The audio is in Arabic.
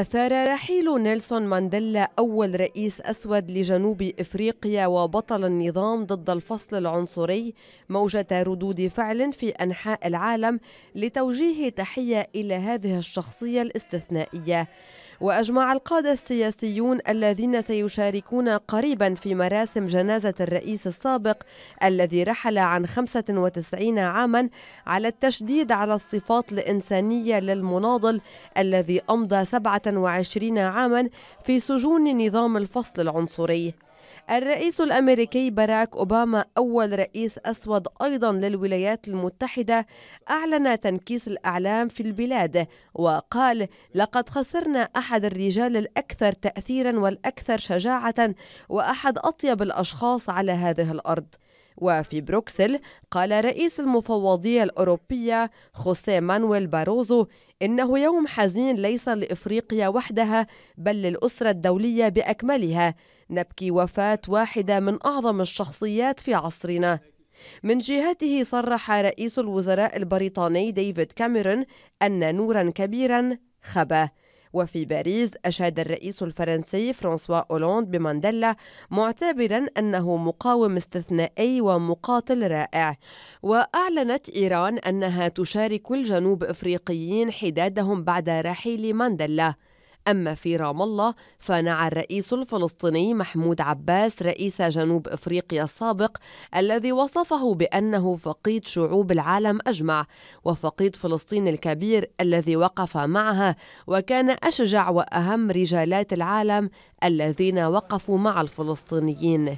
أثار رحيل نيلسون مانديلا أول رئيس أسود لجنوب إفريقيا وبطل النظام ضد الفصل العنصري موجة ردود فعل في أنحاء العالم لتوجيه تحية إلى هذه الشخصية الاستثنائية وأجمع القادة السياسيون الذين سيشاركون قريبا في مراسم جنازة الرئيس السابق الذي رحل عن 95 عاما على التشديد على الصفات الإنسانية للمناضل الذي أمضى 27 عاما في سجون نظام الفصل العنصري الرئيس الأمريكي باراك أوباما أول رئيس أسود أيضا للولايات المتحدة أعلن تنكيس الأعلام في البلاد وقال لقد خسرنا أحد الرجال الأكثر تأثيرا والأكثر شجاعة وأحد أطيب الأشخاص على هذه الأرض وفي بروكسل قال رئيس المفوضية الأوروبية خوسيه مانويل باروزو إنه يوم حزين ليس لإفريقيا وحدها بل للأسرة الدولية بأكملها نبكي وفاة واحدة من أعظم الشخصيات في عصرنا من جهته صرح رئيس الوزراء البريطاني ديفيد كاميرون أن نورا كبيرا خبأ وفي باريس أشاد الرئيس الفرنسي فرانسوا أولوند بمانديلا معتبرا أنه مقاوم استثنائي ومقاتل رائع وأعلنت إيران أنها تشارك الجنوب إفريقيين حدادهم بعد رحيل مانديلا أما في رام الله فنعى الرئيس الفلسطيني محمود عباس رئيس جنوب إفريقيا السابق الذي وصفه بأنه فقيد شعوب العالم أجمع وفقيد فلسطين الكبير الذي وقف معها وكان أشجع وأهم رجالات العالم الذين وقفوا مع الفلسطينيين